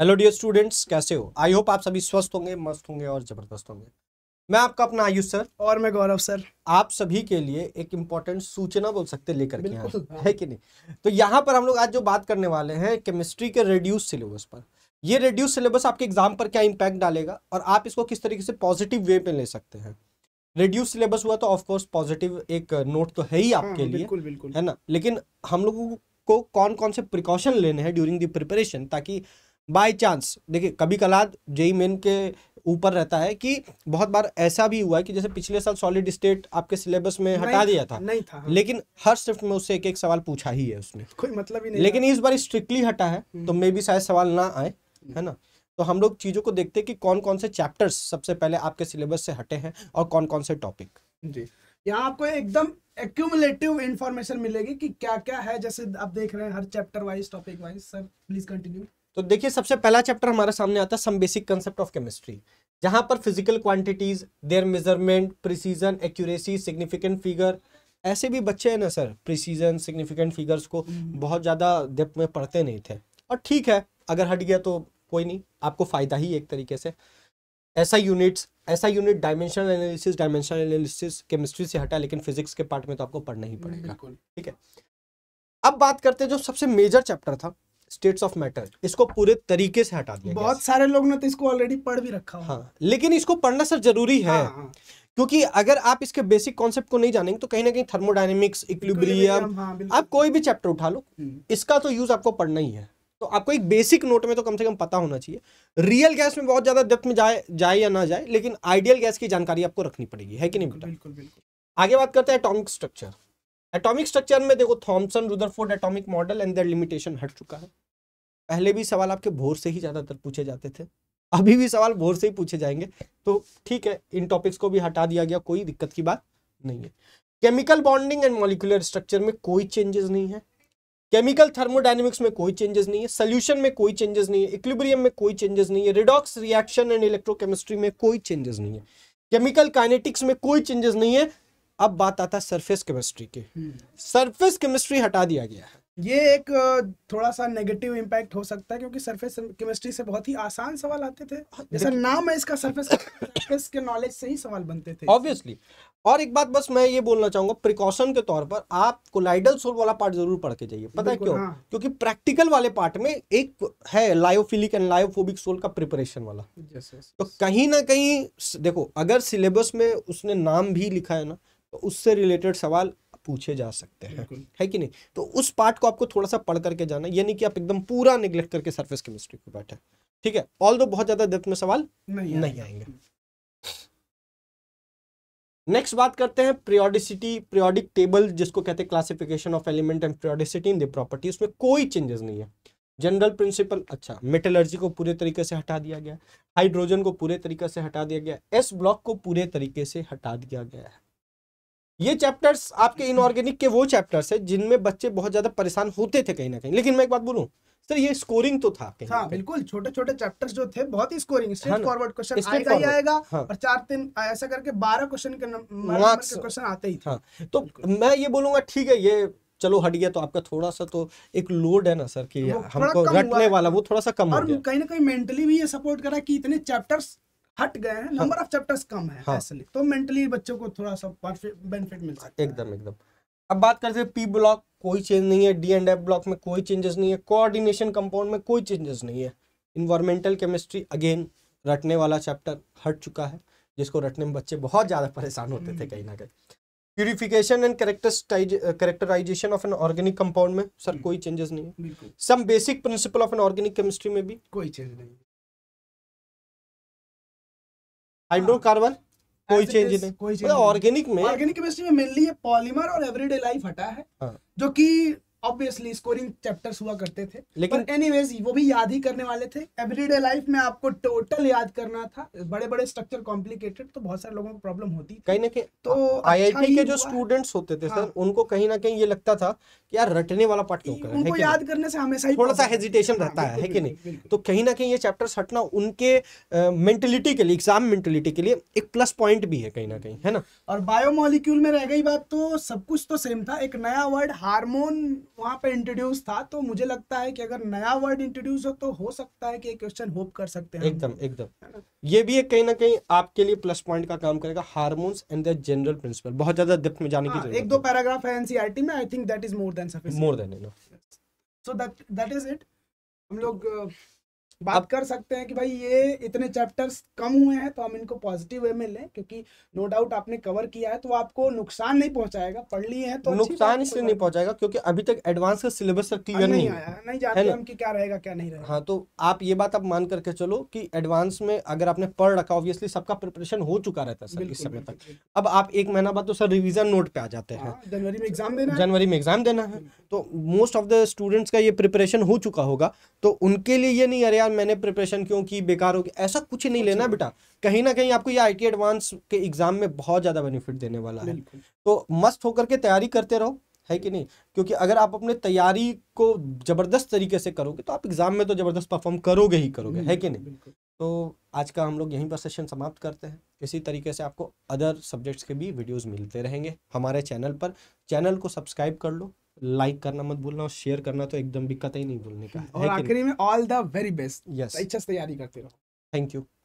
Hello dear students कैसे हो I hope आप सभी स्वस्थ होंगे मस्त होंगे और ज़बरदस्त होंगे मैं आपका अपना आयुष सर और मैं गौरव सर आप सभी के लिए एक इम्पोर्टेंट सूचना बोल सकते लेकर के है कि नहीं तो यहाँ पर हम लोग आज जो बात करने वाले हैं केमिस्ट्री के रेड्यूस सिलेबस पर ये रेड्यूस सिलेबस आपके एग्जाम पर क्या इम्पैक्ट डालेगा और आप इसको किस तरीके से पॉजिटिव वे में ले सकते हैं रेड्यूस सिलेबस हुआ तो ऑफकोर्स पॉजिटिव एक नोट तो है ही हाँ, आपके हाँ, लिए बिल्कुल, बिल्कुल। है ना लेकिन हम लोगों को कौन कौन से प्रिकॉशन लेने हैं ड्यूरिंग दी प्रिपरेशन ताकि बाय चांस देखिए कभी कलाद जेई मेन के ऊपर रहता है कि बहुत बार ऐसा भी हुआ है कि जैसे पिछले साल सॉलिड स्टेट आपके सिलेबस में हटा दिया था नहीं था हाँ। लेकिन हर शिफ्ट में उससे एक एक सवाल पूछा ही है उसने कोई मतलब ही नहीं लेकिन इस बार स्ट्रिक्टली हटा है हम्म। तो मे भी शायद सवाल ना आए हम्म। है ना तो हम लोग चीज़ों को देखते हैं कि कौन कौन से चैप्टर्स सबसे पहले आपके सिलेबस से हटे हैं और कौन कौन से टॉपिक जी यहाँ आपको एकदम एक्यूमुलेटिव इन्फॉर्मेशन मिलेगी कि क्या क्या है जैसे आप देख रहे हैं हर chapter wise topic wise sir please continue तो देखिए सबसे पहला चैप्टर हमारे सामने आता है some basic concept of chemistry जहां पर physical quantities their measurement precision accuracy significant figure ऐसे भी बच्चे हैं ना सर प्रिसीजन सिग्निफिकेंट फिगर्स को हम्म। बहुत ज़्यादा डेप्थ में पढ़ते नहीं थे और ठीक है अगर हट गया तो कोई नहीं आपको फ़ायदा ही एक तरीके से ऐसा यूनिट्स ऐसा unit dimensional analysis dimensional analysis chemistry से हटा लेकिन फिजिक्स के पार्ट में तो आपको पढ़ना ही पड़ेगा ठीक है अब बात करते हैं जो सबसे मेजर चैप्टर था स्टेट्स ऑफ मैटर इसको पूरे तरीके से हटा दिया बहुत सारे लोग ने तो इसको ऑलरेडी पढ़ भी रखा हाँ लेकिन इसको पढ़ना सर जरूरी है हाँ, हाँ। क्योंकि अगर आप इसके बेसिक कॉन्सेप्ट को नहीं जानेंगे तो कहीं ना कहीं थर्मोडाइनमिक्स इक्विलिब्रियम हाँ, आप कोई भी चैप्टर उठा लो हम्म। इसका तो यूज आपको पढ़ना ही है तो आपको एक बेसिक नोट में तो कम से कम पता होना चाहिए रियल गैस में बहुत ज्यादा डेप्थ में जाए जाए या ना जाए लेकिन आइडियल गैस की जानकारी आपको रखनी पड़ेगी है कि नहीं बेटा बिल्कुल बिल्कुल आगे बात करते हैं अटोमिक स्ट्रक्चर एटॉमिक स्ट्रक्चर में देखो Thomson Rutherford atomic model and their limitation हट चुका है पहले भी सवाल आपके भोर से ही ज़्यादातर पूछे जाते थे अभी भी सवाल भोर से ही पूछे जाएंगे तो ठीक है इन टॉपिक्स को भी हटा दिया गया कोई दिक्कत की बात नहीं है chemical bonding and molecular structure में कोई चेंजेस नहीं है केमिकल थर्मोडाइनमिक्स में कोई चेंजेस नहीं है सोल्यूशन में कोई चेंजेस नहीं है इक्विब्रियम में कोई चेंजेस नहीं है रिडॉक्स रिएक्शन एंड इलेक्ट्रोकेमिस्ट्री में कोई चेंजेस नहीं है केमिकल काइनेटिक्स में कोई चेंजेस नहीं है अब बात आता है सरफेस केमिस्ट्री की सरफेस हम्म। केमिस्ट्री हटा दिया गया है ये एक थोड़ा सा नेगेटिव इम्पैक्ट हो सकता है क्योंकि सरफेस केमिस्ट्री से बहुत ही आसान सवाल आते थे हाँ, जैसा नाम है इसका सरफेस सरफेस के नॉलेज से ही सवाल बनते थे ऑब्वियसली और एक बात बस मैं ये बोलना चाहूंगा प्रिकॉशन के तौर पर आप कोलाइडल सोल वाला पार्ट जरूर पढ़ के जाइए पता है क्यों हाँ। क्योंकि प्रैक्टिकल वाले पार्ट में एक है लायोफिलिक एंड लायोफोबिक सोल का प्रिपरेशन वाला yes, तो कहीं ना कहीं देखो अगर सिलेबस में उसने नाम भी लिखा है ना तो उससे रिलेटेड सवाल पूछे जा सकते हैं है कि नहीं तो उस पार्ट को आपको थोड़ा सा पढ़ करके जाना यानी कि आप एकदम पूरा निग्लेक्ट करके सरफेस केमिस्ट्री को बैठे ठीक है ऑल दो बहुत ज्यादा डेप्थ में सवाल नहीं, नहीं आएंगे नेक्स्ट बात करते हैं प्रियोडिसिटी प्रियोडिक टेबल जिसको कहते हैं classification of element and periodicity in the property उसमें कोई चेंजेस नहीं है जनरल प्रिंसिपल अच्छा मेटलर्जी को पूरे तरीके से हटा दिया गया हाइड्रोजन को पूरे तरीके से हटा दिया गया एस ब्लॉक को पूरे तरीके से हटा दिया गया है ये चैप्टर्स आपके इनऑर्गेनिक के वो चैप्टर्स है जिनमें बच्चे बहुत ज्यादा परेशान होते थे कहीं ना कहीं लेकिन मैं एक बात बोलू सर ये स्कोरिंग तो था हाँ, बिल्कुल छोटे छोटे चैप्टर्स जो थे बहुत ही स्कोरिंग स्ट्रेट फॉरवर्ड क्वेश्चन आएगा ही आएगा हाँ, और चार तीन ऐसा करके बारह क्वेश्चन के मार्क्स क्वेश्चन आते ही था हाँ, तो मैं ये बोलूंगा ठीक है ये चलो हट गया तो आपका थोड़ा सा तो एक लोड है ना सर कि हमको रटने वाला वो थोड़ा सा कम और कहीं ना कहीं मेंटली भी ये सपोर्ट करा कि इतने चैप्टर्स हट गए हैं नंबर ऑफ चैप्टर्स कम है हाँ। तो मेंटली बच्चों को थोड़ा सा बेनिफिट मिल सकता एकदम एकदम अब बात करते हैं पी ब्लॉक कोई चेंज नहीं है डी एंड एफ ब्लॉक में कोई चेंजेस नहीं है कोऑर्डिनेशन कंपाउंड में कोई चेंजेस नहीं है इन्वायरमेंटल केमिस्ट्री अगेन रटने वाला चैप्टर हट चुका है जिसको रटने में बच्चे बहुत ज़्यादा परेशान होते थे हम्म। कहीं ना कहीं purification and characterization of an organic compound में सर हम्म। कोई चेंजेस नहीं है some basic principle of an organic chemistry में भी कोई चेंज नहीं हाइड्रोकार्बन कोई चेंज नहीं कोई चेंज मतलब ऑर्गेनिक में ऑर्गेनिक केमिस्ट्री में मेनली ये पॉलीमर और एवरीडे लाइफ हटा है हाँ। जो की ऑब्वियसली स्कोरिंग चैप्टर्स हुआ करते थे लेकिन एनीवेज वो भी याद ही करने वाले थे एवरीडे लाइफ में आपको टोटल याद करना था बड़े बड़े स्ट्रक्चर कॉम्प्लिकेटेड तो बहुत सारे लोगों को प्रॉब्लम होती कहीं ना कहीं तो आई आई टी के जो स्टूडेंट्स होते थे हाँ। सर उनको कहीं ना कहीं ये लगता था कि यार रटने वाला पार्ट क्यों कर उनको याद करने से हमेशा ही थोड़ा सा हेजिटेशन हाँ, रहता है है कि नहीं तो कहीं ना कहीं ये चैप्टर्स हटना उनके मेंटेलिटी के लिए एग्जाम मेंटेलिटी के लिए एक प्लस पॉइंट भी है कहीं ना कहीं है ना और बायोमोलिक्यूल में रह गई बात तो सब कुछ तो सेम था एक नया वर्ड हार्मोन वहाँ पे इंट्रोड्यूस था तो मुझे लगता है कि अगर नया वर्ड इंट्रोड्यूस हो तो हो सकता है कि क्वेश्चन होप कर सकते हैं एकदम एकदम हाँ। ये भी एक कहीं ना कहीं आपके लिए प्लस पॉइंट का काम करेगा hormones and the general principle बहुत ज्यादा डेप्थ में जाने की हाँ, जरूरत एक दो पैराग्राफ है एनसीईआरटी e में I think that is more than sufficient more than enough so that that is it हम लोग बात कर सकते हैं कि भाई ये इतने चैप्टर्स कम हुए हैं तो हम इनको पॉजिटिव वे में लें क्योंकि नो डाउट आपने कवर किया है तो आपको नुकसान नहीं पहुंचाएगा पढ़ लिए हैं तो नुकसान इसलिए नहीं पहुंचाएगा क्योंकि अभी तक एडवांस का सिलेबस तक क्लियर नहीं आया नहीं जानते हम कि क्या रहेगा क्या नहीं रहेगा हाँ तो आप ये बात आप मान करके चलो कि एडवांस में अगर आपने पढ़ रखा ऑब्वियसली सबका प्रिपरेशन हो चुका रहता है सर इस समय तक अब आप एक महीना बाद तो सर रिविजन नोट पे आ जाते हैं हाँ, जनवरी में एग्जाम देना जनवरी में एग्जाम देना है हम्म। तो मोस्ट ऑफ द स्टूडेंट्स का ये प्रिपरेशन हो चुका होगा तो उनके लिए ये नहीं अरे यार मैंने प्रिपरेशन क्यों की बेकार हो गया ऐसा कुछ नहीं अच्छा। लेना बेटा कहीं ना कहीं आपको ये आई एडवांस के एग्जाम में बहुत ज़्यादा बेनिफिट देने वाला है तो मस्त होकर के तैयारी करते रहो है कि नहीं क्योंकि अगर आप अपने तैयारी को ज़बरदस्त तरीके से करोगे तो आप एग्ज़ाम में तो ज़बरदस्त परफॉर्म करोगे ही करोगे है कि नहीं तो आज का हम लोग यहीं पर सेशन समाप्त करते हैं इसी तरीके से आपको अदर सब्जेक्ट्स के भी वीडियोस मिलते रहेंगे हमारे चैनल पर चैनल को सब्सक्राइब कर लो लाइक करना मत भूलना और शेयर करना तो एकदम भी कतई नहीं भूलने का और आखिरी में all the very best yes अच्छा तैयारी करते रहो थैंक यू